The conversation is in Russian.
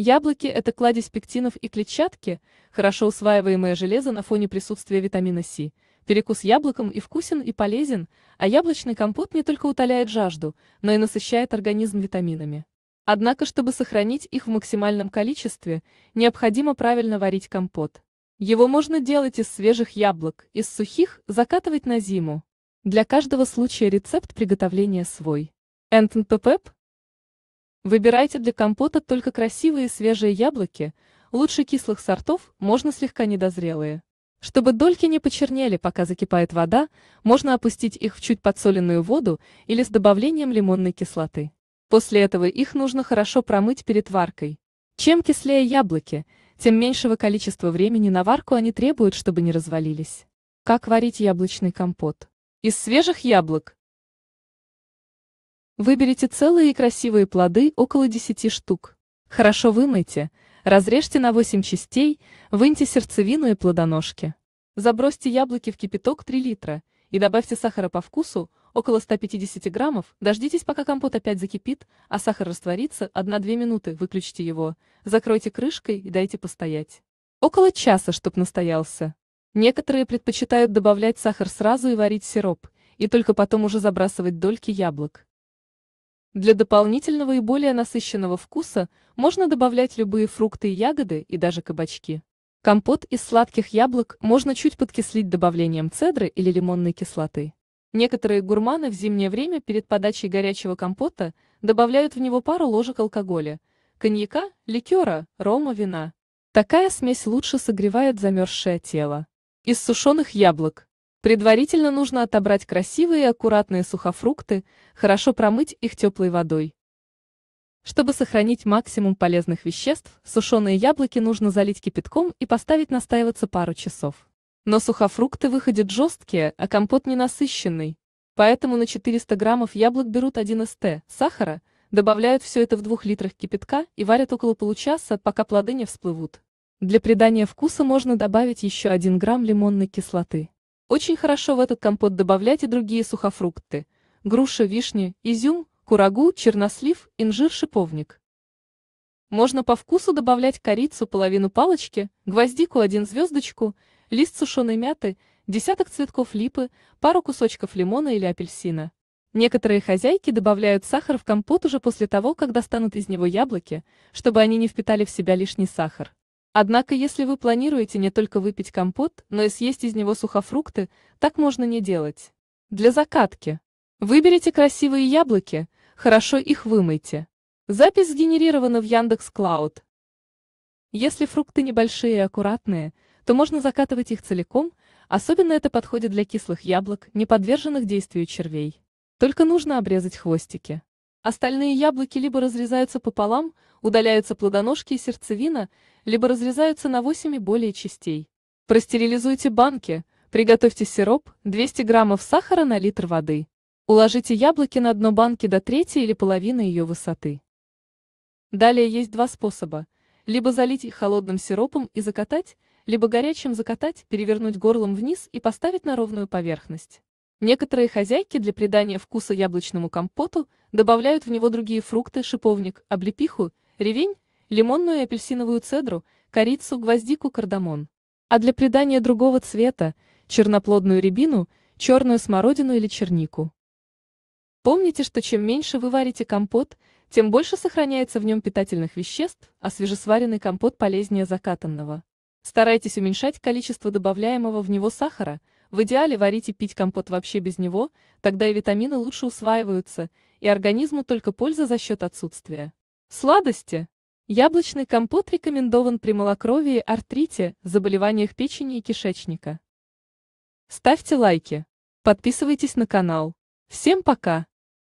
Яблоки – это кладезь пектинов и клетчатки, хорошо усваиваемое железо на фоне присутствия витамина С. Перекус яблоком и вкусен, и полезен, а яблочный компот не только утоляет жажду, но и насыщает организм витаминами. Однако, чтобы сохранить их в максимальном количестве, необходимо правильно варить компот. Его можно делать из свежих яблок, из сухих, закатывать на зиму. Для каждого случая рецепт приготовления свой. Энтон Пепеп Выбирайте для компота только красивые и свежие яблоки, лучше кислых сортов, можно слегка недозрелые. Чтобы дольки не почернели, пока закипает вода, можно опустить их в чуть подсоленную воду или с добавлением лимонной кислоты. После этого их нужно хорошо промыть перед варкой. Чем кислее яблоки, тем меньшего количества времени на варку они требуют, чтобы не развалились. Как варить яблочный компот? Из свежих яблок Выберите целые и красивые плоды около 10 штук. Хорошо вымойте, разрежьте на 8 частей, выньте сердцевину и плодоножки. Забросьте яблоки в кипяток 3 литра и добавьте сахара по вкусу, около 150 граммов, дождитесь, пока компот опять закипит, а сахар растворится 1-2 минуты, выключите его, закройте крышкой и дайте постоять. Около часа, чтоб настоялся. Некоторые предпочитают добавлять сахар сразу и варить сироп, и только потом уже забрасывать дольки яблок. Для дополнительного и более насыщенного вкуса можно добавлять любые фрукты и ягоды и даже кабачки. Компот из сладких яблок можно чуть подкислить добавлением цедры или лимонной кислоты. Некоторые гурманы в зимнее время перед подачей горячего компота добавляют в него пару ложек алкоголя, коньяка, ликера, рома, вина. Такая смесь лучше согревает замерзшее тело. Из сушеных яблок Предварительно нужно отобрать красивые и аккуратные сухофрукты, хорошо промыть их теплой водой. Чтобы сохранить максимум полезных веществ, сушеные яблоки нужно залить кипятком и поставить настаиваться пару часов. Но сухофрукты выходят жесткие, а компот ненасыщенный. Поэтому на 400 граммов яблок берут 1 ст сахара, добавляют все это в 2 литрах кипятка и варят около получаса, пока плоды не всплывут. Для придания вкуса можно добавить еще 1 грамм лимонной кислоты. Очень хорошо в этот компот добавлять и другие сухофрукты. Груши, вишни, изюм, курагу, чернослив, инжир, шиповник. Можно по вкусу добавлять корицу, половину палочки, гвоздику, один звездочку, лист сушеной мяты, десяток цветков липы, пару кусочков лимона или апельсина. Некоторые хозяйки добавляют сахар в компот уже после того, как достанут из него яблоки, чтобы они не впитали в себя лишний сахар. Однако если вы планируете не только выпить компот, но и съесть из него сухофрукты, так можно не делать. Для закатки. Выберите красивые яблоки, хорошо их вымойте. Запись сгенерирована в Яндекс Клауд. Если фрукты небольшие и аккуратные, то можно закатывать их целиком, особенно это подходит для кислых яблок, не подверженных действию червей. Только нужно обрезать хвостики. Остальные яблоки либо разрезаются пополам, удаляются плодоножки и сердцевина, либо разрезаются на 8 и более частей. Простерилизуйте банки, приготовьте сироп, 200 граммов сахара на литр воды. Уложите яблоки на дно банки до трети или половины ее высоты. Далее есть два способа. Либо залить их холодным сиропом и закатать, либо горячим закатать, перевернуть горлом вниз и поставить на ровную поверхность. Некоторые хозяйки для придания вкуса яблочному компоту добавляют в него другие фрукты, шиповник, облепиху, ревень, лимонную и апельсиновую цедру, корицу, гвоздику, кардамон. А для придания другого цвета – черноплодную рябину, черную смородину или чернику. Помните, что чем меньше вы варите компот, тем больше сохраняется в нем питательных веществ, а свежесваренный компот полезнее закатанного. Старайтесь уменьшать количество добавляемого в него сахара – в идеале варить и пить компот вообще без него, тогда и витамины лучше усваиваются, и организму только польза за счет отсутствия. Сладости. Яблочный компот рекомендован при малокровии, артрите, заболеваниях печени и кишечника. Ставьте лайки. Подписывайтесь на канал. Всем пока!